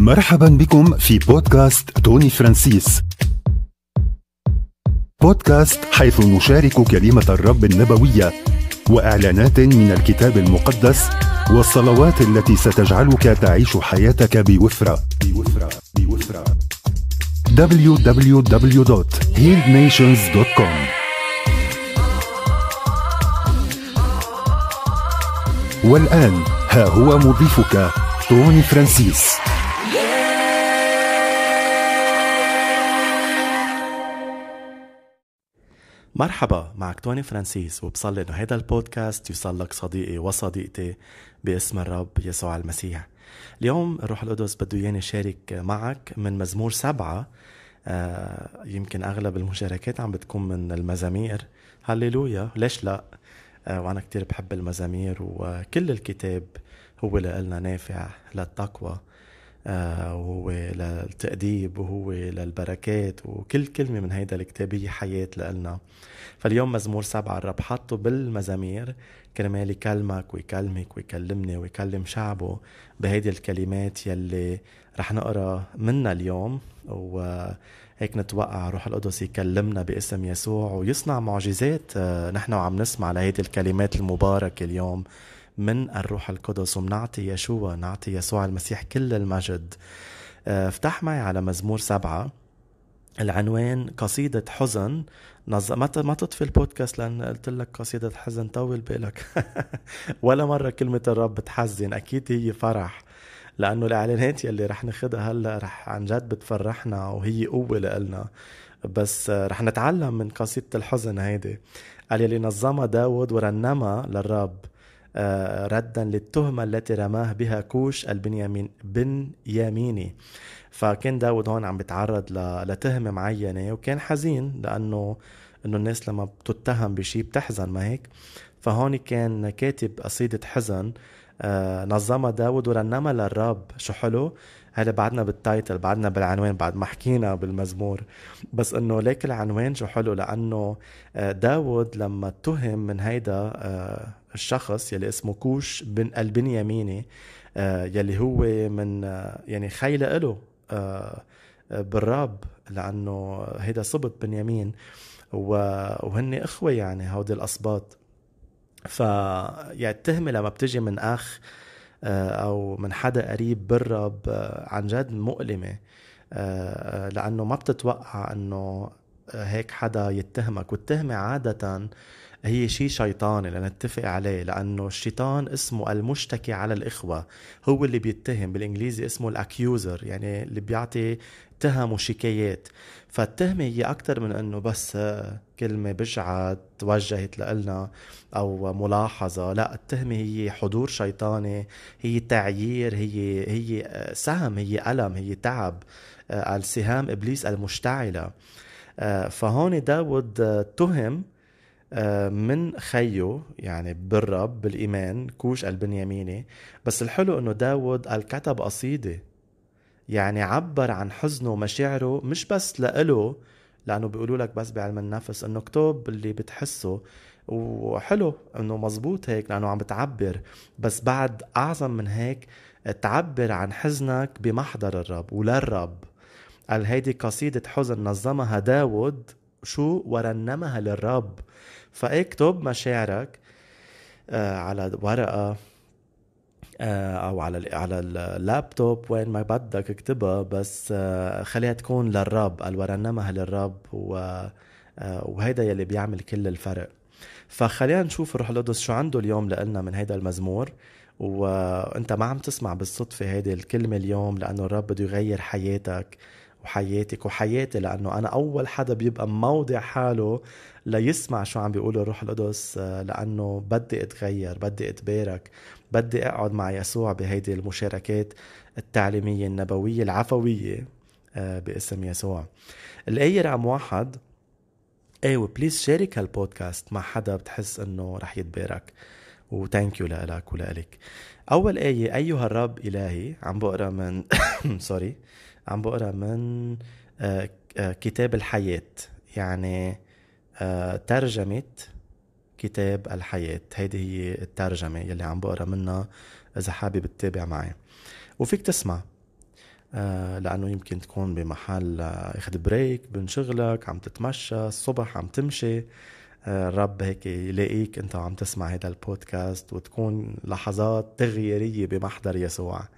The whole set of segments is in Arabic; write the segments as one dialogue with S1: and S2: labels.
S1: مرحبا بكم في بودكاست توني فرانسيس بودكاست حيث نشارك كلمة الرب النبوية وإعلانات من الكتاب المقدس والصلوات التي ستجعلك تعيش حياتك بوفرة بوفرة بوفرة www.healednations.com والآن ها هو مضيفك توني فرانسيس مرحبا معك توني فرانسيس وبصلي انه هذا البودكاست يوصل لك صديقي وصديقتي باسم الرب يسوع المسيح اليوم الروح القدس بده ياني شارك معك من مزمور سبعة آه يمكن اغلب المشاركات عم بتكون من المزامير هللويا ليش لا آه وانا كتير بحب المزامير وكل الكتاب هو لنا نافع للتقوى آه، وهو للتأديب وهو للبركات وكل كلمة من هيدا الكتاب هي حياة لإلنا فاليوم مزمور سبعة الرب حطه بالمزامير كرمال يكلمك ويكلمك ويكلمني ويكلم شعبه بهيدي الكلمات يلي رح نقرا منها اليوم وهيك نتوقع روح القدس يكلمنا باسم يسوع ويصنع معجزات آه، نحن وعم نسمع لهيدي الكلمات المباركة اليوم من الروح القدس ومنعطي يشوع نعطي يسوع المسيح كل المجد آه، افتح معي على مزمور سبعة العنوان قصيدة حزن نظ... ما ما تطفي البودكاست لان قلت لك قصيدة حزن طول بالك ولا مرة كلمة الرب بتحزن اكيد هي فرح لانه الاعلانات يلي رح ناخدها هلا رح عن جد بتفرحنا وهي قوة لإلنا بس رح نتعلم من قصيدة الحزن هيدي قال يلي نظمها داود ورنمها للرب آه، ردا للتهمة التي رماه بها كوش البنيامين بن ياميني فكان داود هون عم بتعرض لتهمة معينة وكان حزين لأنه انه الناس لما بتتهم بشيء بتحزن ما هيك فهون كان كاتب قصيدة حزن آه، نظمها داود ورنمها للرب شو حلو هلا بعدنا بالتايتل بعدنا بالعنوان بعد ما حكينا بالمزمور بس انه ليك العنوان شو حلو لانه آه، داود لما اتهم من هيدا الشخص يلي اسمه كوش بن البنياميني آه، يلي هو من آه، يعني خيلة له آه، بالراب لأنه هيدا صبت بنيامين وهن إخوة يعني هودي الأصباط فيعني التهمة لما بتجي من أخ أو من حدا قريب بالرب عن جد مؤلمة لأنه ما بتتوقع أنه هيك حدا يتهمك والتهمة عادة هي شيء شيطاني لنتفق عليه لأنه الشيطان اسمه المشتكي على الإخوة هو اللي بيتهم بالإنجليزي اسمه الأكيوزر يعني اللي بيعطي تهم وشكايات فالتهمة هي اكثر من أنه بس آه، كلمة بشعة توجهت لنا أو ملاحظة لا التهمة هي حضور شيطاني هي تعيير هي هي آه، سهم هي ألم هي تعب آه، السهام إبليس المشتعلة فهون داود تهم آه، من خيو يعني بالرب بالإيمان كوش البنياميني بس الحلو أنه داود قال كتب قصيدة يعني عبر عن حزنه ومشاعره مش بس لإله لأنه بيقولوا لك بس بعلم النفس أنه اكتب اللي بتحسه وحلو أنه مزبوط هيك لأنه عم بتعبر بس بعد أعظم من هيك تعبر عن حزنك بمحضر الرب وللرب قال هيدي قصيدة حزن نظمها داود شو ورنمها للرب فاكتب مشاعرك آه، على ورقه آه، او على على اللابتوب وين ما بدك اكتبها بس آه، خليها تكون للرب الورنمها للرب وهيدا يلي بيعمل كل الفرق فخلينا نشوف روح القدس شو عنده اليوم لنا من هيدا المزمور وانت ما عم تسمع بالصدفه هيدي الكلمه اليوم لانه الرب بده يغير حياتك وحياتك وحياتي لانه انا اول حدا بيبقى موضع حاله ليسمع شو عم بيقوله الروح القدس آه، لانه بدي اتغير بدي اتبارك بدي اقعد مع يسوع بهيدي المشاركات التعليميه النبويه العفويه آه، باسم يسوع الايه رقم واحد ايوه بليز شارك هالبودكاست مع حدا بتحس انه رح يتبارك وثانك يو لك ولك اول ايه ايها الرب الهي عم بقرا من سوري عم بقرا من آه، آه، كتاب الحياة يعني آه، ترجمة كتاب الحياة هيدي هي الترجمة يلي عم بقرا منها إذا حابب تتابع معي وفيك تسمع لأنه يمكن تكون بمحل اخد بريك بين شغلك عم تتمشى الصبح عم تمشي الرب هيك يلاقيك انت عم تسمع هذا البودكاست وتكون لحظات تغييرية بمحضر يسوع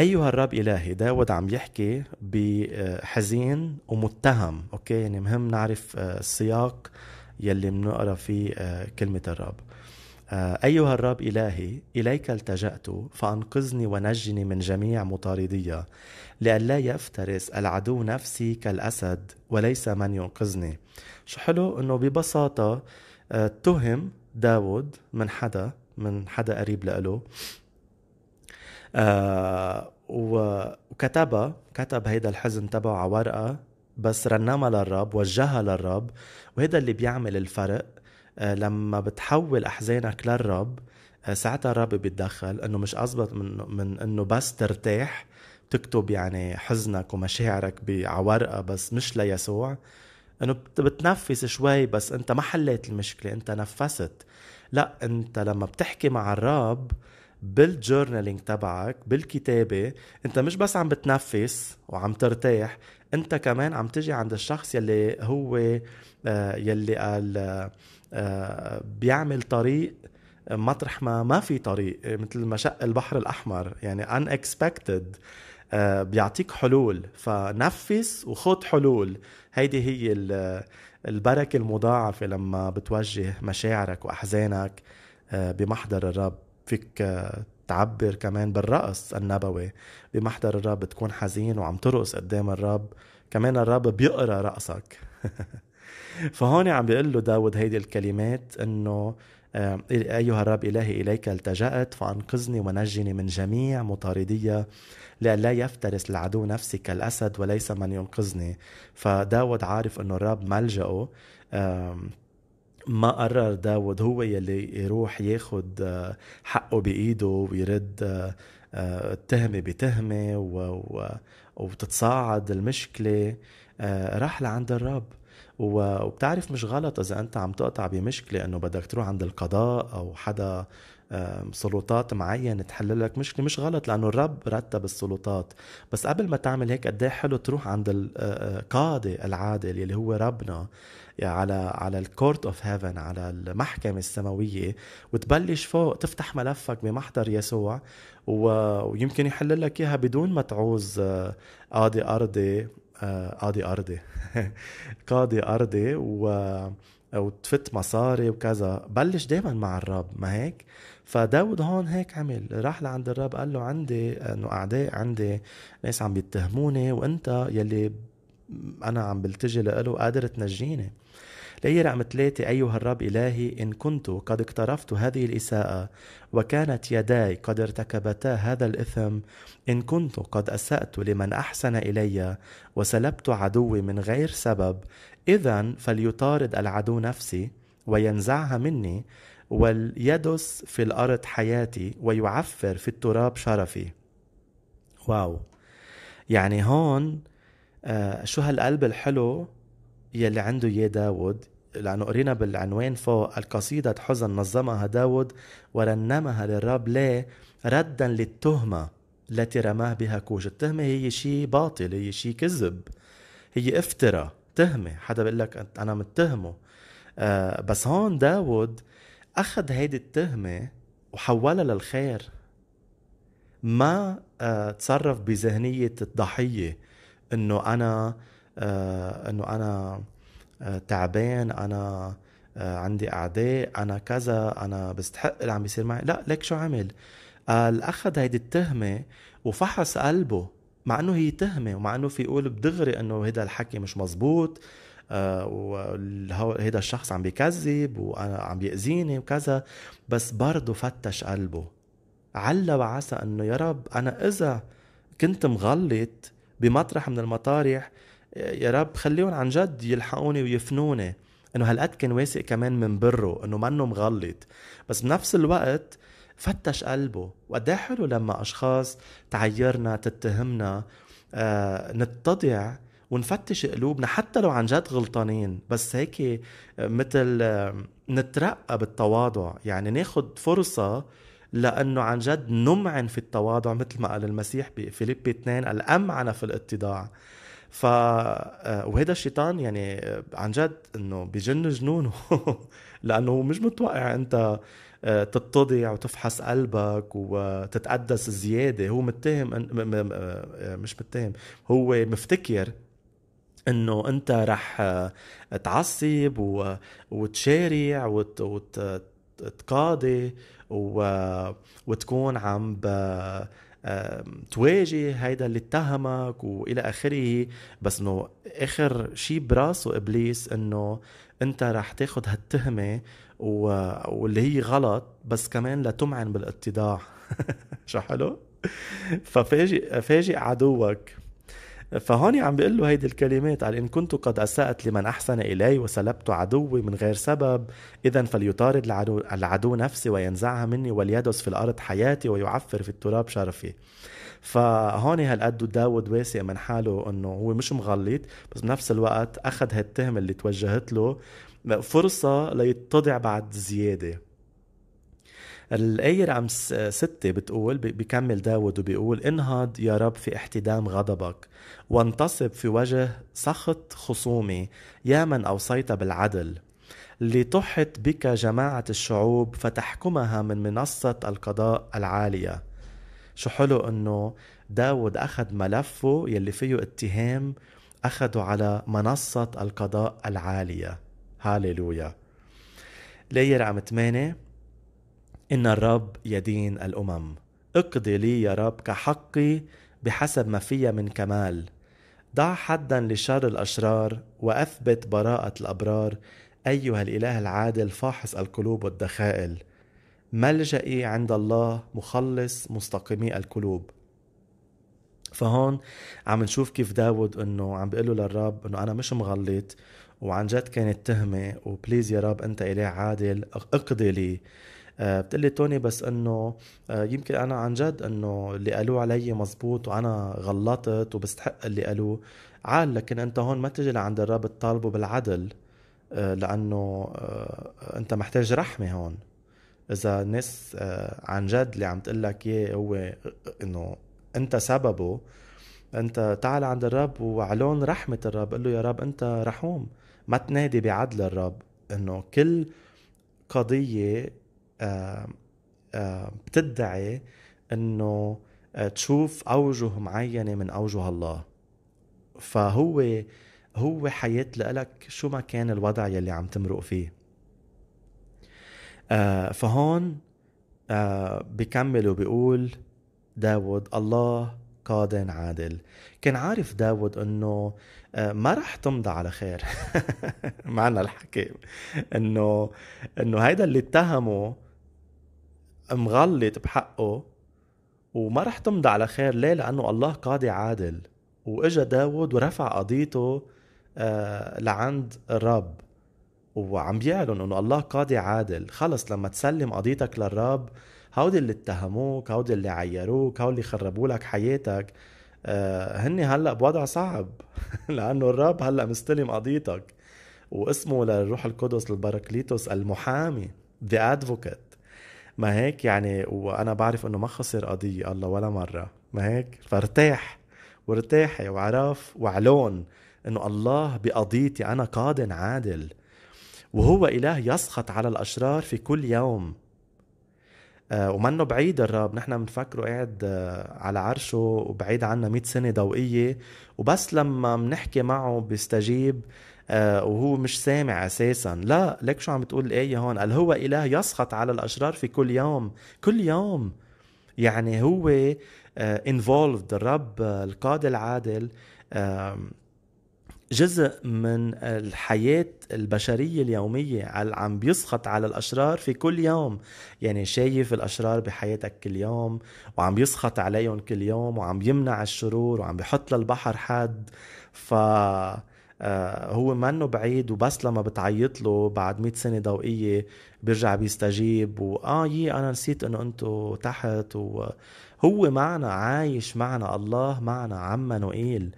S1: ايها الرب الهي داود عم يحكي بحزين ومتهم اوكي يعني مهم نعرف آه، السياق يلي بنقرا فيه آه، كلمه الرب آه، ايها الرب الهي اليك التجات فانقذني ونجني من جميع مطاردية لئلا يفترس العدو نفسي كالاسد وليس من ينقذني شو حلو انه ببساطه اتهم داود من حدا من حدا قريب لإله آه وكتبها كتب هيدا الحزن تبعه على ورقه بس رنمها للرب وجهها للرب وهذا اللي بيعمل الفرق آه لما بتحول احزانك للرب آه ساعتها الرب بيتدخل انه مش ازبط من, من انه بس ترتاح تكتب يعني حزنك ومشاعرك على ورقه بس مش ليسوع انه بتنفس شوي بس انت ما حليت المشكله انت نفست لا انت لما بتحكي مع الرب بالجورنالينج تبعك بالكتابه انت مش بس عم بتنفس وعم ترتاح انت كمان عم تجي عند الشخص يلي هو آه، يلي قال آه، آه، بيعمل طريق مطرح ما ما في طريق مثل مشق البحر الاحمر يعني ان اكسبكتد بيعطيك حلول فنفس وخد حلول هيدي هي البركه المضاعفه لما بتوجه مشاعرك واحزانك بمحضر الرب فيك آه، تعبر كمان بالرقص النبوي بمحضر الرب بتكون حزين وعم ترقص قدام الرب كمان الرب بيقرا رقصك فهون عم بيقول له داود هيدي الكلمات انه آه، أيها الرب إلهي إليك التجأت فأنقذني ونجني من جميع مطاردي لئلا يفترس العدو نفسي كالأسد وليس من ينقذني فداود عارف أنه الرب ملجأه ما قرر داود هو يلي يروح ياخد آه، حقه بايده ويرد آه، آه، التهمه بتهمه و... وتتصاعد المشكله راح لعند الرب وبتعرف مش غلط اذا انت عم تقطع بمشكله انه بدك تروح عند القضاء او حدا سلطات معينه تحل لك مشكله مش غلط لانه الرب رتب السلطات بس قبل ما تعمل هيك قد إيه حلو تروح عند القاضي العادل اللي هو ربنا على على الكورت اوف هيفن على المحكمه السماويه وتبلش فوق تفتح ملفك بمحضر يسوع ويمكن يحل لك اياها بدون ما تعوز قاضي ارضي قاضي ارضي قاضي ارضي و وتفت مصاري وكذا بلش دائما مع الرب ما هيك فداود هون هيك عمل راح لعند الرب قال له عندي انه اعداء عندي ناس عم بيتهموني وانت يلي انا عم بلتجي له قادر تنجيني لي رقم ثلاثة أيها الرب إلهي إن كنت قد اقترفت هذه الإساءة وكانت يداي قد ارتكبتا هذا الإثم إن كنت قد أسأت لمن أحسن إلي وسلبت عدوي من غير سبب إذا فليطارد العدو نفسي وينزعها مني وليدس في الأرض حياتي ويعفر في التراب شرفي واو يعني هون آه شو هالقلب الحلو يلي عنده يا داود لأنه قرينا بالعنوان فوق القصيدة حزن نظمها داود ورنمها للرب ليه ردا للتهمة التي رماه بها كوش التهمة هي شيء باطل هي شيء كذب هي افتراء تهمه حدا بيقول لك انا متهمه آه بس هون داود اخذ هيدي التهمه وحولها للخير ما آه تصرف بذهنيه الضحيه انه انا آه انه انا آه تعبان انا آه عندي اعداء انا كذا انا بستحق اللي عم بيصير معي لا ليك شو عمل قال اخذ هيدي التهمه وفحص قلبه مع انه هي تهمه ومع انه في يقول بدغري انه هيدا الحكي مش مزبوط آه، وهيدا الشخص عم بيكذب وانا عم بيأذيني وكذا بس برضه فتش قلبه على وعسى انه يا رب انا اذا كنت مغلط بمطرح من المطارح يا رب خليهم عن جد يلحقوني ويفنوني انه هالقد كان واثق كمان من بره انه منه مغلط بس بنفس الوقت فتش قلبه وقد إيه حلو لما اشخاص تعيرنا تتهمنا آه، نتضع ونفتش قلوبنا حتى لو عن جد غلطانين بس هيك آه، مثل آه، نترقى بالتواضع يعني ناخد فرصة لأنه عن جد نمعن في التواضع مثل ما قال المسيح بفيليبي 2 الأمعنة في الاتضاع ف آه، وهذا الشيطان يعني عن جد انه بجن جنونه لانه مش متوقع انت آه، تتضع وتفحص قلبك وتتقدس زياده هو متهم آه، آه، مش متهم هو مفتكر انه انت رح تعصب وتشارع وتقاضي وتكون عم تواجه هيدا اللي اتهمك والى اخره بس انه اخر شيء براسه ابليس انه انت رح تاخذ هالتهمه واللي هي غلط بس كمان لتمعن بالاتضاع شو حلو ففاجئ فاجئ عدوك فهون عم بيقول له هيدي الكلمات قال إن كنت قد أسأت لمن أحسن إلي وسلبت عدوي من غير سبب إذا فليطارد العدو, العدو نفسي وينزعها مني وليدس في الأرض حياتي ويعفر في التراب شرفي فهون هالقد داود واسع من حاله انه هو مش مغلط بس بنفس الوقت اخذ هالتهمه اللي توجهت له فرصه ليتضع بعد زياده الآية رقم ستة بتقول بيكمل داود وبيقول انهض يا رب في احتدام غضبك وانتصب في وجه سخط خصومي يا من أوصيت بالعدل لتحط بك جماعة الشعوب فتحكمها من منصة القضاء العالية شو حلو انه داود اخذ ملفه يلي فيه اتهام اخذه على منصه القضاء العاليه هاليلويا لاير عم 8 ان الرب يدين الامم اقضي لي يا رب كحقي بحسب ما فيا من كمال ضع حدا لشر الاشرار واثبت براءه الابرار ايها الاله العادل فاحص القلوب والدخائل ملجئي إيه عند الله مخلص مستقيمي القلوب فهون عم نشوف كيف داود انه عم بيقول له للرب انه انا مش مغلط وعن جد كانت تهمه وبليز يا رب انت اله عادل اقضي لي آه، بتقول لي توني بس انه آه، يمكن انا عن جد انه اللي قالوه علي مزبوط وانا غلطت وبستحق اللي قالوه عال لكن انت هون ما تجي لعند الرب تطالبه بالعدل آه، لانه انت محتاج رحمه هون اذا الناس آه، عن جد اللي عم تقول لك اياه هو انه انت سببه انت تعال عند الرب وعلون رحمه الرب قل له يا رب انت رحوم ما تنادي بعدل الرب انه كل قضيه آه، آه، بتدعي انه تشوف اوجه معينه من اوجه الله فهو هو حياه لك شو ما كان الوضع يلي عم تمرق فيه آه فهون آه بكمل وبيقول داود الله قاد عادل كان عارف داود انه آه، ما رح تمضى على خير معنى الحكي انه انه هيدا اللي اتهمه مغلط بحقه وما رح تمضى على خير ليه لانه الله قاضي عادل واجا داود ورفع قضيته آه، لعند الرب وعم بيعلن انه الله قاضي عادل خلص لما تسلم قضيتك للرب هودي اللي اتهموك هودي اللي عيروك هودي اللي خربوا لك حياتك آه، هن هلا بوضع صعب لانه الرب هلا مستلم قضيتك واسمه للروح القدس البراكليتوس المحامي ذا ادفوكيت ما هيك يعني وانا بعرف انه ما خسر قضيه الله ولا مره ما هيك فارتاح وارتاحي وعرف وعلون انه الله بقضيتي انا قاض عادل وهو إله يسخط على الأشرار في كل يوم آه، ومنه بعيد الرب نحن بنفكره قاعد آه، على عرشه وبعيد عنا 100 سنة ضوئية وبس لما بنحكي معه بيستجيب آه، وهو مش سامع اساسا لا لك شو عم بتقول الايه هون قال هو اله يسخط على الاشرار في كل يوم كل يوم يعني هو involved الرب القاضي العادل جزء من الحياة البشرية اليومية عم بيسخط على الأشرار في كل يوم يعني شايف الأشرار بحياتك كل يوم وعم بيسقط عليهم كل يوم وعم يمنع الشرور وعم بيحط للبحر حد ف آه، هو منه بعيد وبس لما بتعيط له بعد 100 سنه ضوئيه بيرجع بيستجيب واه يي انا نسيت انه انتو تحت وهو معنا عايش معنا الله معنا عما نقيل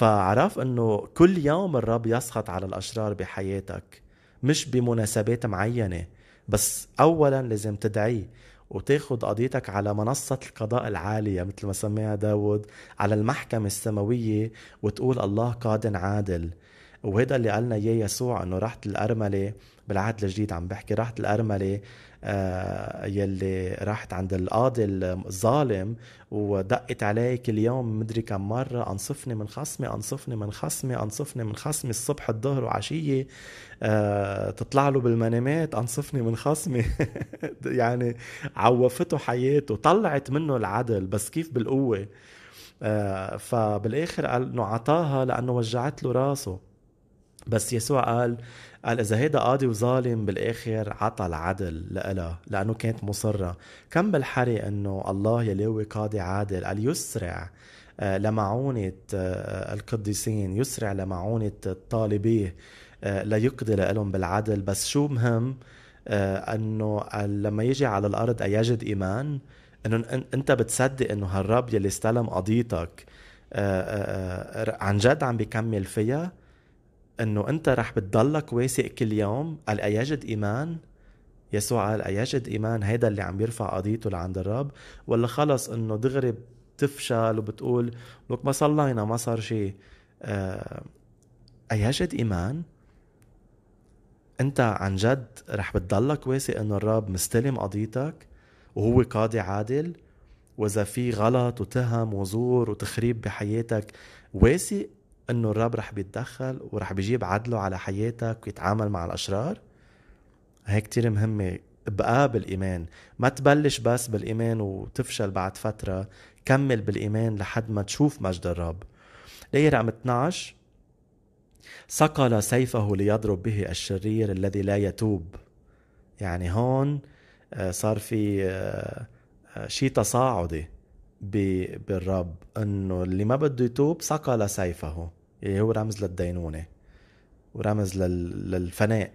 S1: فعرف انه كل يوم الرب يسخط على الاشرار بحياتك مش بمناسبات معينه بس اولا لازم تدعيه وتاخذ قضيتك على منصة القضاء العالية مثل ما سماها داود على المحكمة السماوية وتقول الله قاد عادل وهذا اللي قالنا اياه يسوع انه رحت الارمله بالعهد الجديد عم بحكي رحت الارمله آه، يلي راحت عند القاضي الظالم ودقت علي كل يوم مدري كم مرة أنصفني من خصمي أنصفني من خصمي أنصفني من خصمي الصبح الظهر وعشية آه، تطلع له بالمنامات أنصفني من خصمي يعني عوفته حياته طلعت منه العدل بس كيف بالقوة آه، فبالآخر قال إنه عطاها لأنه وجعت له راسه بس يسوع قال قال إذا هيدا قاضي وظالم بالآخر عطى العدل لإلها لأنه كانت مصرة كم بالحري أنه الله يلي هو قاضي عادل قال يسرع آه، لمعونة آه، القديسين يسرع لمعونة الطالبيه آه، ليقضي لهم بالعدل بس شو مهم أنه لما يجي على الأرض أيجد إيمان أنه أنت بتصدق أنه هالرب يلي استلم قضيتك عن جد عم بيكمل فيها انه انت رح بتضلك واثق كل يوم قال ايجد ايمان يسوع قال ايجد ايمان هيدا اللي عم يرفع قضيته لعند الرب ولا خلص انه دغري بتفشل وبتقول لك ما صلينا ما صار شيء ايجد آه، ايمان انت عن جد رح بتضلك واثق انه الرب مستلم قضيتك وهو قاضي عادل واذا في غلط وتهم وزور وتخريب بحياتك واثق انه الرب رح بيتدخل ورح بيجيب عدله على حياتك ويتعامل مع الاشرار هي كتير مهمه ابقى بالايمان ما تبلش بس بالايمان وتفشل بعد فتره كمل بالايمان لحد ما تشوف مجد الرب ليه رقم 12 صقل سيفه ليضرب به الشرير الذي لا يتوب يعني هون آه، صار في آه، آه، شيء تصاعدي بالرب انه اللي ما بده يتوب صقل سيفه إيه، هو رمز للدينونة ورمز لل... للفناء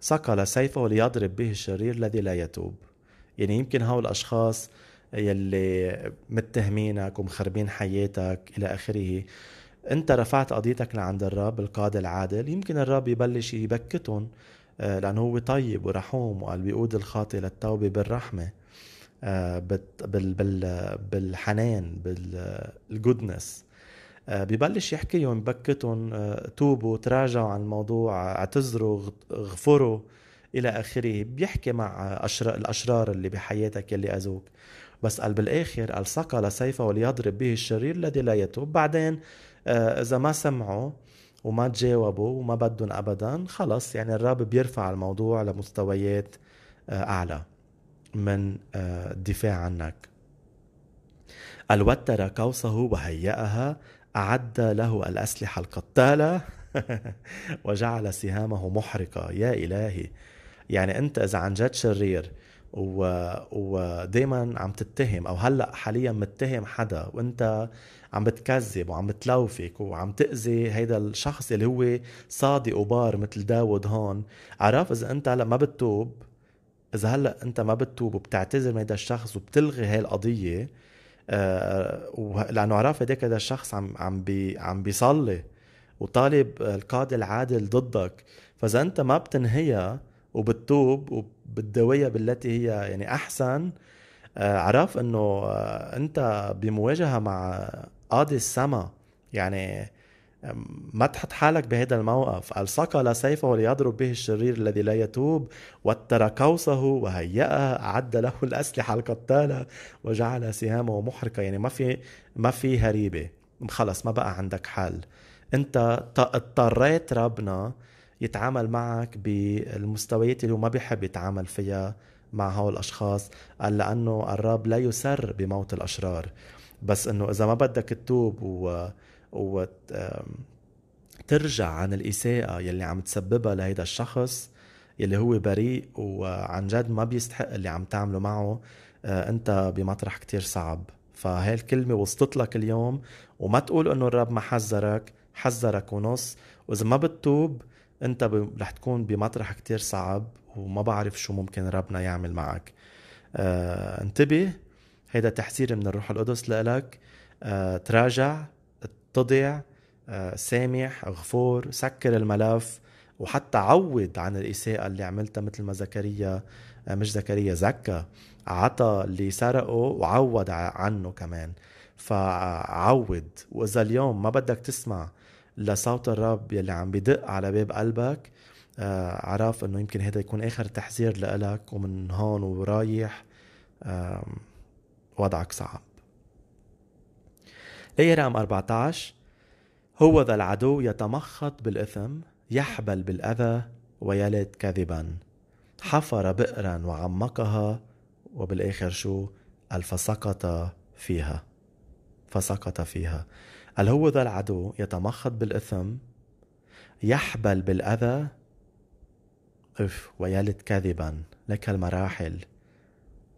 S1: صقل سيفه ليضرب به الشرير الذي لا يتوب يعني يمكن هؤلاء الأشخاص يلي متهمينك ومخربين حياتك إلى آخره أنت رفعت قضيتك لعند الرب القاضي العادل يمكن الرب يبلش يبكتهم آه، لأنه هو طيب ورحوم وقال بيقود الخاطئ للتوبة بالرحمة آه، بالحنان بالجودنس آه، ببلش يحكيهم بكتهم آه، توبوا تراجعوا عن الموضوع اعتذروا غفروا الى اخره بيحكي مع أشرار الاشرار اللي بحياتك اللي اذوك بس قال بالاخر قال صقل سيفه وليضرب به الشرير الذي لا يتوب بعدين آه، اذا ما سمعوا وما تجاوبوا وما بدهم ابدا خلص يعني الرب بيرفع الموضوع لمستويات اعلى من الدفاع عنك قال وتر قوسه وهيأها أعد له الأسلحة القتالة وجعل سهامه محرقة يا إلهي يعني أنت إذا عن جد شرير و... ودايما عم تتهم او هلا حاليا متهم حدا وانت عم بتكذب وعم بتلوفك وعم تاذي هيدا الشخص اللي هو صادق وبار مثل داود هون عرف اذا انت هلا ما بتتوب اذا هلا انت ما بتتوب وبتعتذر من هيدا الشخص وبتلغي هاي القضيه آه، لانه عرف هذاك هذا الشخص عم عم بي عم بيصلي وطالب القاضي العادل ضدك فاذا انت ما بتنهيها وبتتوب وبتداويها بالتي هي يعني احسن آه، عرف انه آه، انت بمواجهه مع قاضي السما يعني ما تحط حالك بهذا الموقف ألصق سيفه ليضرب به الشرير الذي لا يتوب وتر قوسه وهيأه أعد له الأسلحة القتالة وجعل سهامه محرقة يعني ما في ما في هريبة خلص ما بقى عندك حل أنت اضطريت ربنا يتعامل معك بالمستويات اللي هو ما بيحب يتعامل فيها مع هؤلاء الأشخاص قال لأنه الرب لا يسر بموت الأشرار بس انه اذا ما بدك تتوب و وترجع عن الإساءة يلي عم تسببها لهيدا الشخص يلي هو بريء وعن جد ما بيستحق اللي عم تعمله معه آه، انت بمطرح كتير صعب فهي الكلمة وصلت لك اليوم وما تقول انه الرب ما حذرك حذرك ونص واذا ما بتتوب انت رح تكون بمطرح كتير صعب وما بعرف شو ممكن ربنا يعمل معك آه، انتبه هيدا تحذير من الروح القدس لإلك آه، تراجع اتضع آه، سامح غفور سكر الملف وحتى عوض عن الإساءة اللي عملتها مثل ما زكريا آه، مش زكريا زكى عطى اللي سرقه وعوض عنه كمان فعوض وإذا اليوم ما بدك تسمع لصوت الرب يلي عم بدق على باب قلبك آه، عرف انه يمكن هذا يكون اخر تحذير لإلك ومن هون ورايح وضعك صعب آية رقم 14 هو ذا العدو يتمخط بالإثم يحبل بالأذى ويلد كذبا حفر بئرا وعمقها وبالآخر شو قال فسقط فيها فسقط فيها قال هو ذا العدو يتمخط بالإثم يحبل بالأذى اف ويلد كذبا لك المراحل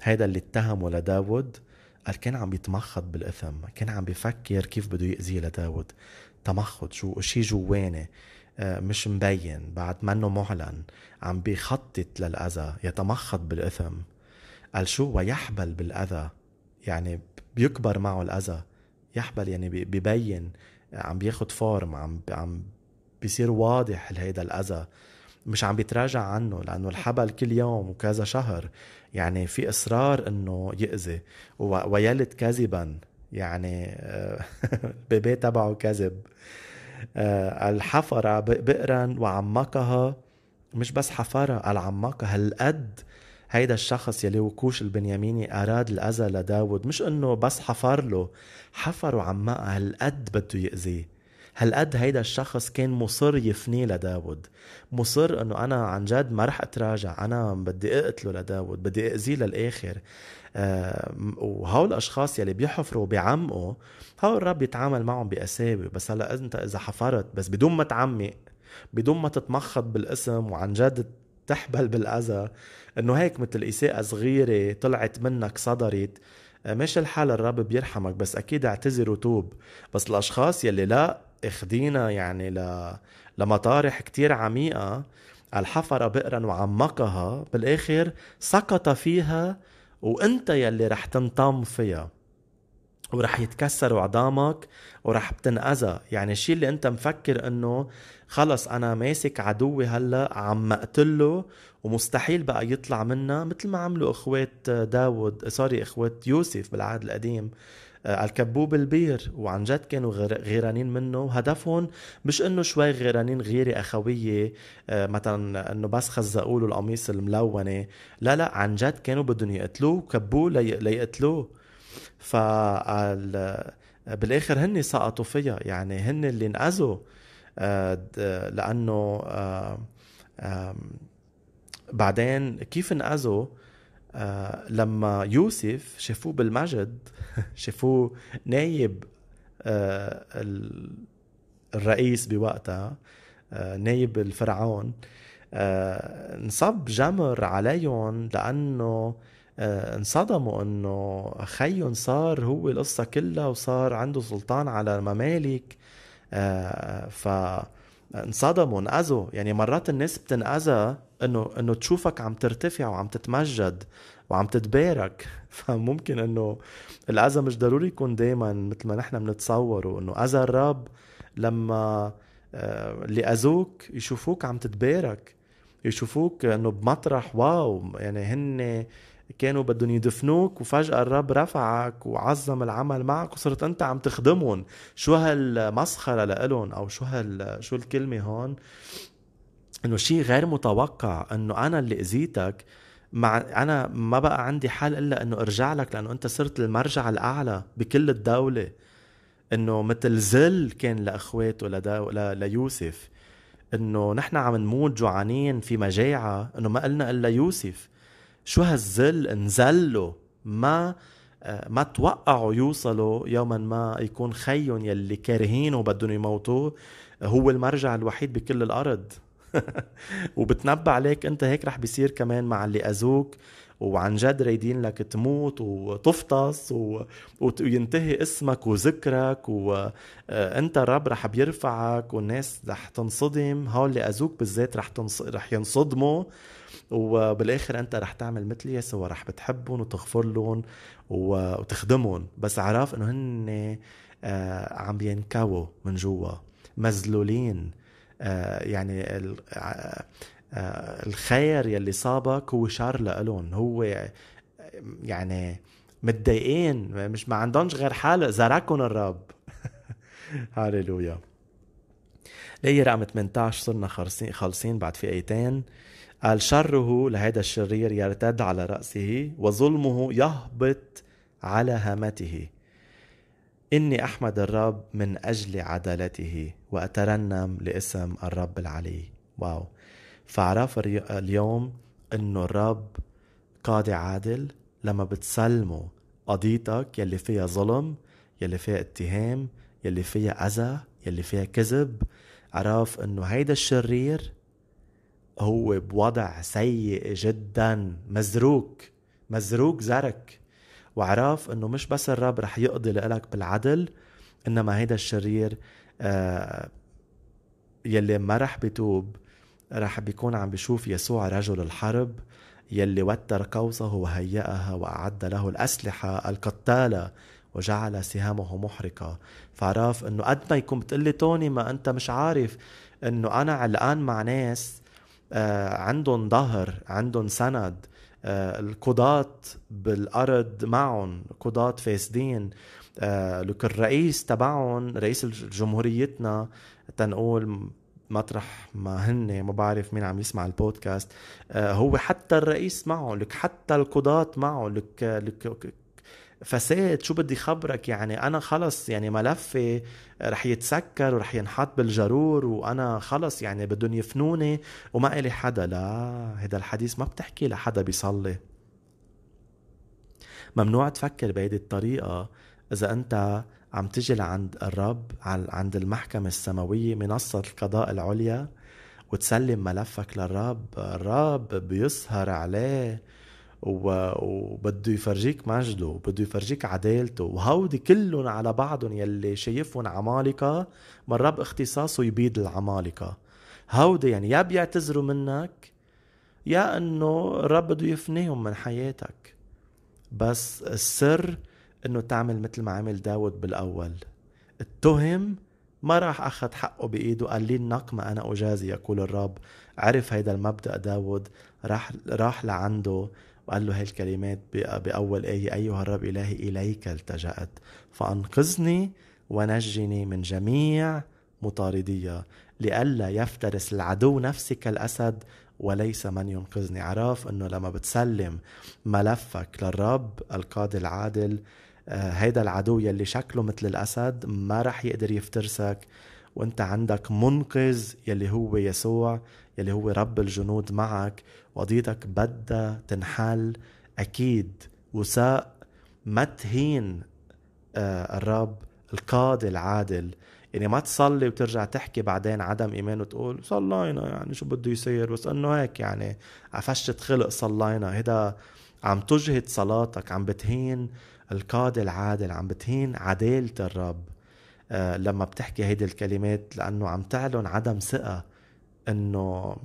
S1: هيدا اللي اتهمه لداود قال كان عم بيتمخض بالإثم كان عم بيفكر كيف بده يأذيه لداود تمخض شو شيء جواني آه، مش مبين بعد منه معلن عم بيخطط للأذى يتمخض بالإثم قال شو ويحبل بالأذى يعني بيكبر معه الأذى يحبل يعني ببين عم بياخد فورم عم عم بيصير واضح هيدا الأذى مش عم بيتراجع عنه لانه الحبل كل يوم وكذا شهر يعني في اصرار انه يأذي ويلد كذبا يعني البيبي آه، تبعه كذب آه، الحفرة بئرا وعمقها مش بس حفرة قال عمقها هالقد هيدا الشخص يلي وكوش البنياميني أراد الأذى لداود مش إنه بس حفر له حفر وعمقها هالقد بده يأذيه هالقد هيدا الشخص كان مصر يفنيه لداود مصر انه انا عن جد ما رح اتراجع انا بدي اقتله لداود بدي اذيه للاخر آه وهول الاشخاص يلي بيحفروا بعمقه هو الرب يتعامل معهم باسابي بس هلا انت اذا حفرت بس بدون ما تعمق بدون ما تتمخض بالاسم وعن جد تحبل بالاذى انه هيك مثل اساءه صغيره طلعت منك صدرت آه، مش الحال الرب بيرحمك بس اكيد اعتذر وتوب بس الاشخاص يلي لا اخدينا يعني ل... لمطارح كتير عميقة الحفرة بئرا وعمقها بالاخر سقط فيها وانت يلي رح تنطم فيها ورح يتكسروا عظامك ورح بتنأذى يعني الشيء اللي انت مفكر انه خلص انا ماسك عدوي هلا عم ومستحيل بقى يطلع منها مثل ما عملوا اخوات داود سوري اخوات يوسف بالعهد القديم آه، الكبوب بالبير وعن جد كانوا غيرانين منه وهدفهم مش انه شوي غيرانين غيره اخويه آه، مثلا انه بس خزقوا له القميص الملونه لا لا عن جد كانوا بدهم يقتلوه وكبوه ليقتلوه ف بالاخر هن سقطوا فيها يعني هن اللي انقذوا آه، لانه بعدين كيف انأذوا آه لما يوسف شافوه بالمجد شافوه نايب آه الرئيس بوقتها آه نايب الفرعون آه، انصب جمر عليهم لانه آه، انصدموا انه خيهم صار هو القصه كلها وصار عنده سلطان على الممالك آه، فانصدموا انأذوا يعني مرات الناس بتنأذى انه انه تشوفك عم ترتفع وعم تتمجد وعم تتبارك فممكن انه الاذى مش ضروري يكون دائما مثل ما نحن بنتصوره انه اذى الرب لما اللي آه، اذوك يشوفوك عم تتبارك يشوفوك انه بمطرح واو يعني هن كانوا بدهم يدفنوك وفجأة الرب رفعك وعظم العمل معك وصرت أنت عم تخدمهم شو هالمسخرة لإلهم أو شو هال شو الكلمة هون انه شيء غير متوقع انه انا اللي اذيتك مع انا ما بقى عندي حل الا انه ارجع لك لانه انت صرت المرجع الاعلى بكل الدوله انه مثل ذل كان لاخواته ل... ليوسف انه نحن عم نموت جوعانين في مجاعه انه ما قلنا الا يوسف شو هالذل انزلوا ما آه، ما توقعوا يوصلوا يوما ما يكون خيهم يلي كارهينه وبدهم يموتوه هو المرجع الوحيد بكل الارض وبتنبى عليك انت هيك رح بيصير كمان مع اللي اذوك وعن جد رايدين لك تموت وتفطس و... وينتهي اسمك وذكرك وانت آه، الرب رح بيرفعك والناس رح تنصدم هول اللي اذوك بالذات رح تنص... رح ينصدموا وبالاخر انت رح تعمل مثل يسوع رح بتحبهم وتغفر لهم و... وتخدمهم بس عرف انه هن آه، عم بينكووا من جوا مذلولين آه، يعني آه، آه، الخير يلي صابك هو شر لألون هو يعني متضايقين مش ما عندهمش غير حال زرعكم الرب هاليلويا لي رقم 18 صرنا خالصين خالصين بعد في ايتين قال شره لهيدا الشرير يرتد على رأسه وظلمه يهبط على هامته إني أحمد الرب من أجل عدالته وأترنم لاسم الرب العلي واو فعرف اليوم انه الرب قاضي عادل لما بتسلمه قضيتك يلي فيها ظلم يلي فيها اتهام يلي فيها اذى يلي فيها كذب عرف انه هيدا الشرير هو بوضع سيء جدا مزروك مزروك زرك وعرف انه مش بس الرب رح يقضي لك بالعدل انما هيدا الشرير آه، يلي ما رح بتوب رح بيكون عم بشوف يسوع رجل الحرب يلي وتر قوسه وهيأها وأعد له الأسلحة القتالة وجعل سهامه محرقة فعرف أنه قد ما يكون بتقلي توني ما أنت مش عارف أنه أنا علقان مع ناس آه، عندهم ظهر عندهم سند آه، القضاة بالأرض معهم قضاة فاسدين آه، لك الرئيس تبعهم رئيس جمهوريتنا تنقول مطرح ما هن ما بعرف مين عم يسمع البودكاست آه، هو حتى الرئيس معه لك حتى القضاة معه لك لك فساد شو بدي خبرك يعني انا خلص يعني ملفي رح يتسكر ورح ينحط بالجرور وانا خلص يعني بدهم يفنوني وما الي حدا لا هذا الحديث ما بتحكي لحدا بيصلي ممنوع تفكر بهيدي الطريقه إذا أنت عم تجي لعند الرب عند المحكمة السماوية منصة القضاء العليا وتسلم ملفك للرب الرب بيسهر عليه وبده يفرجيك مجده بده يفرجيك عدالته وهودي كلهم على بعضهم يلي شايفهم عمالقة ما الرب اختصاصه يبيد العمالقة هودي يعني يا بيعتذروا منك يا انه الرب بده يفنيهم من حياتك بس السر انه تعمل مثل ما عمل داود بالاول اتهم ما راح اخذ حقه بايده قال لي النقمة انا اجازي يقول الرب عرف هيدا المبدا داود راح راح لعنده وقال له هاي الكلمات باول ايه ايها الرب الهي اليك التجأت فانقذني ونجني من جميع مطاردية لئلا يفترس العدو نفسك الأسد وليس من ينقذني عرف أنه لما بتسلم ملفك للرب القاضي العادل آه، هيدا العدو يلي شكله مثل الأسد ما رح يقدر يفترسك وانت عندك منقذ يلي هو يسوع يلي هو رب الجنود معك وقضيتك بدها تنحل أكيد وساء ما تهين آه، الرب القاضي العادل يعني ما تصلي وترجع تحكي بعدين عدم ايمان وتقول صلينا يعني شو بده يصير بس انه هيك يعني عفشت خلق صلينا هيدا عم تجهد صلاتك عم بتهين القاضي العادل عم بتهين عدالة الرب آه لما بتحكي هيدي الكلمات لأنه عم تعلن عدم ثقة إنه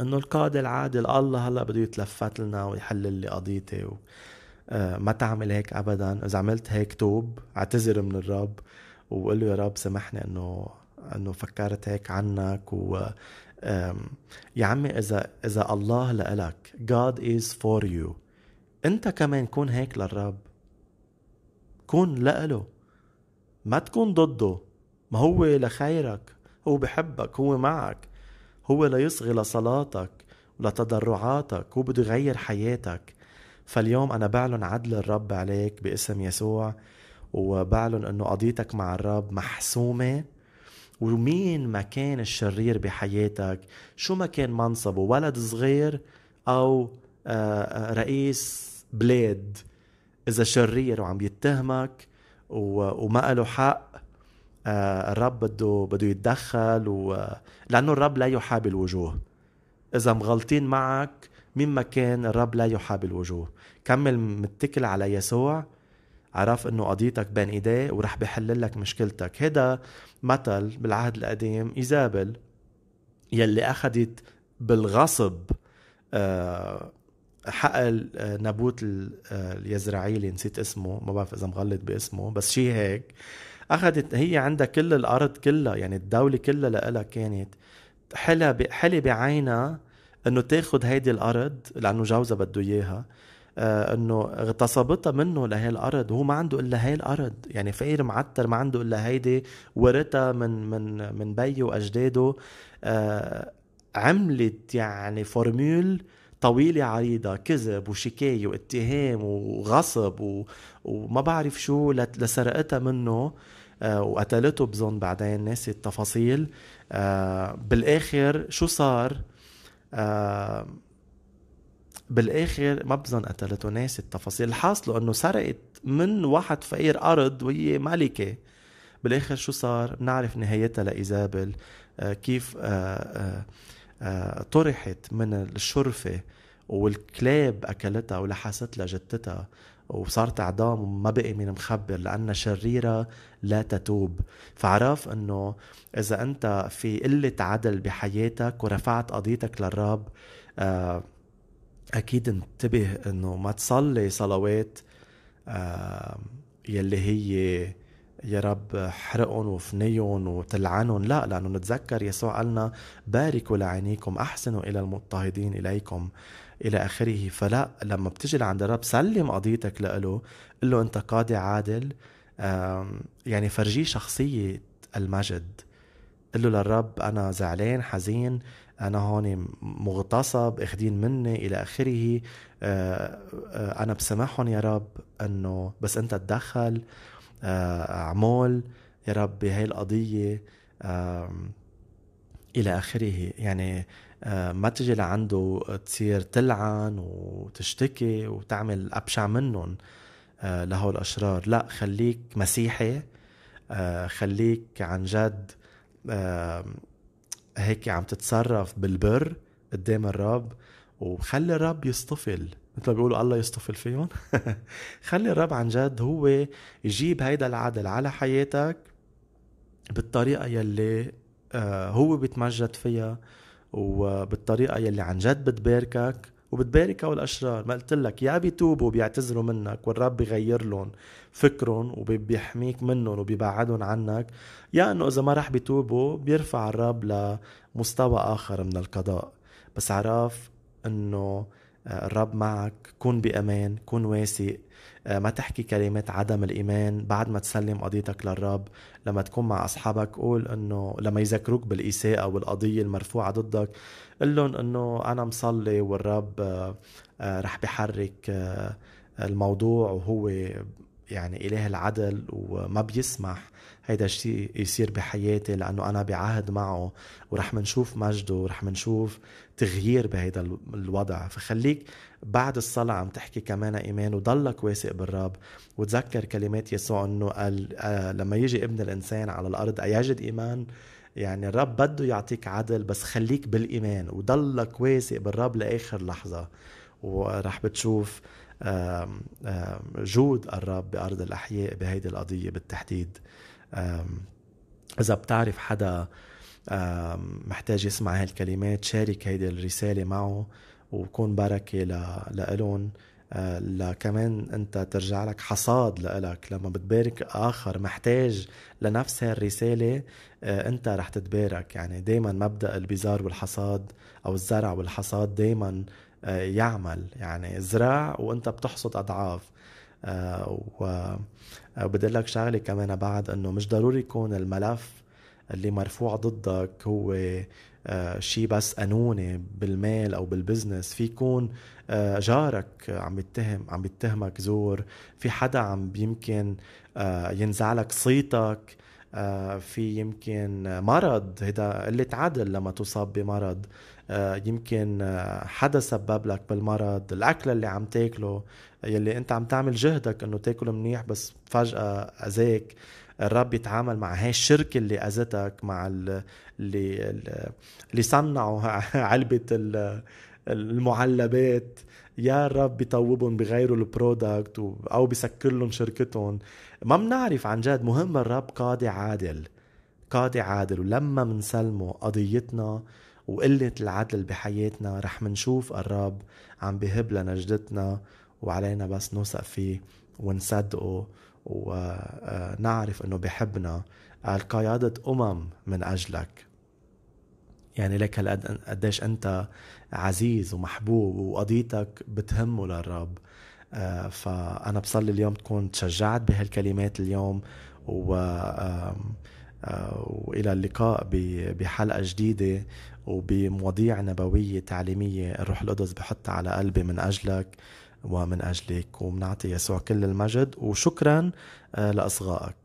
S1: إنه القاضي العادل الله هلا بده يتلفت لنا ويحل لي قضيتي و... آه ما تعمل هيك أبدا إذا عملت هيك توب اعتذر من الرب وقول له يا رب سامحني إنه إنه فكرت هيك عنك و يا عمي إذا إذا الله لإلك God is for you أنت كمان كون هيك للرب كون لإله ما تكون ضده ما هو لخيرك هو بحبك هو معك هو ليصغي لصلاتك ولتضرعاتك هو بده يغير حياتك فاليوم أنا بعلن عدل الرب عليك باسم يسوع وبعلن أنه قضيتك مع الرب محسومة ومين ما كان الشرير بحياتك شو ما كان منصبه ولد صغير أو آه، آه، رئيس بلاد اذا شرير وعم يتهمك وما له حق آه، الرب بده بده يتدخل و... لانه الرب لا يحاب الوجوه اذا مغلطين معك مين ما كان الرب لا يحاب الوجوه كمل متكل على يسوع عرف انه قضيتك بين ايديه ورح بحل لك مشكلتك هذا مثل بالعهد القديم ايزابل يلي اخذت بالغصب آه، حقل آه، نابوت آه، اليزرعيلي نسيت اسمه ما بعرف اذا مغلط باسمه بس شيء هيك اخذت هي عندها كل الارض كلها يعني الدوله كلها لها كانت حلا حلي بعينها انه تاخذ هيدي الارض لانه جوزها بده اياها آه، انه اغتصبتها منه لهي الارض وهو ما عنده الا هي الارض يعني فقير معتر ما عنده الا هيدي ورثها من من من بيه واجداده عملت يعني فورمول طويلة عريضة كذب وشكاية واتهام وغصب و... وما بعرف شو لسرقتها منه آه، وقتلته بظن بعدين ناسي التفاصيل آه، بالاخر شو صار آه، بالاخر ما بظن قتلته ناسي التفاصيل الحاصل انه سرقت من واحد فقير ارض وهي ملكه بالاخر شو صار بنعرف نهايتها لايزابل كيف طرحت من الشرفه والكلاب اكلتها ولحست لها جتتها وصارت عظام وما بقي من مخبر لانها شريره لا تتوب فعرف انه اذا انت في قله عدل بحياتك ورفعت قضيتك للرب آه، اكيد انتبه انه ما تصلي صلوات آه، يلي هي يا رب حرقهم وفنيهم وتلعنهم لا لانه نتذكر يسوع قالنا باركوا لعينيكم احسنوا الى المضطهدين اليكم الى اخره فلا لما بتجي لعند الرب سلم قضيتك له قل له انت قاضي عادل يعني فرجيه شخصيه المجد قل له للرب انا زعلان حزين انا هون مغتصب اخدين مني الى اخره آه، آه، انا بسامحهم يا رب انه بس انت تدخل آه، عمول يا رب بهاي القضيه الى اخره يعني آه، ما تجي لعنده تصير تلعن وتشتكي وتعمل ابشع منهم آه، لهول الاشرار لا خليك مسيحي آه، خليك عن جد هيك عم تتصرف بالبر قدام الرب وخلي الرب يصطفل مثل ما بيقولوا الله يصطفل فيهم خلي الرب عن جد هو يجيب هيدا العدل على حياتك بالطريقة يلي هو بيتمجد فيها وبالطريقه يلي عن جد بتباركك وبتباركها والاشرار ما قلت لك يا بيتوبوا بيعتذروا منك والرب بيغير لهم فكرهم وبيحميك منهم وبيبعدهم عنك يا انه اذا ما راح بيتوبوا بيرفع الرب لمستوى اخر من القضاء بس عرف انه آه، الرب معك كن بأمان كن واثق آه، ما تحكي كلمات عدم الإيمان بعد ما تسلم قضيتك للرب لما تكون مع أصحابك قول أنه لما يذكروك بالإساءة والقضية المرفوعة ضدك قل لهم أنه أنا مصلي والرب آه، رح بحرك الموضوع وهو يعني إله العدل وما بيسمح هيدا الشيء يصير بحياتي لأنه أنا بعهد معه ورح منشوف مجده ورح منشوف تغيير بهيدا الوضع فخليك بعد الصلاة عم تحكي كمان إيمان وضلك واثق بالرب وتذكر كلمات يسوع أنه قال آه، لما يجي ابن الإنسان على الأرض أيجد إيمان يعني الرب بده يعطيك عدل بس خليك بالإيمان وضلك واثق بالرب لآخر لحظة ورح بتشوف جود الرب بأرض الأحياء بهيدي القضية بالتحديد إذا بتعرف حدا محتاج يسمع هالكلمات شارك هيدي الرسالة معه وكون بركة لإلهم آه، لكمان انت ترجع لك حصاد لإلك لما بتبارك اخر محتاج لنفس هالرسالة آه، انت رح تتبارك يعني دايما مبدأ البزار والحصاد او الزرع والحصاد دايما آه، يعمل يعني زرع وانت بتحصد اضعاف وبدي لك شغله كمان بعد انه مش ضروري يكون الملف اللي مرفوع ضدك هو آه، شيء بس قانوني بالمال او بالبزنس في يكون آه، جارك عم يتهم عم يتهمك زور في حدا عم يمكن آه، ينزعلك صيتك في يمكن مرض هذا قلة عدل لما تصاب بمرض آه، يمكن آه، حدا سبب لك بالمرض الاكل اللي عم تاكله يلي انت عم تعمل جهدك انه تاكله منيح بس فجاه اذاك الرب يتعامل مع هاي الشركه اللي اذتك مع اللي اللي صنعوا علبه المعلبات يا رب بيطوبهم بغيروا البرودكت او بسكر لهم شركتهم ما بنعرف عن جد مهم الرب قاضي عادل قاضي عادل ولما منسلمه قضيتنا وقلة العدل بحياتنا رح منشوف الرب عم بهب لنجدتنا وعلينا بس نوثق فيه ونصدقه ونعرف انه بحبنا قال قيادة أمم من أجلك يعني لك هالقد قديش أنت عزيز ومحبوب وقضيتك بتهمه للرب آه، فأنا بصلي اليوم تكون تشجعت بهالكلمات اليوم و آه، وإلى اللقاء بحلقة جديدة وبمواضيع نبوية تعليمية الروح القدس بحطها على قلبي من أجلك ومن أجلك ومنعطي يسوع كل المجد وشكرا آه، لأصغائك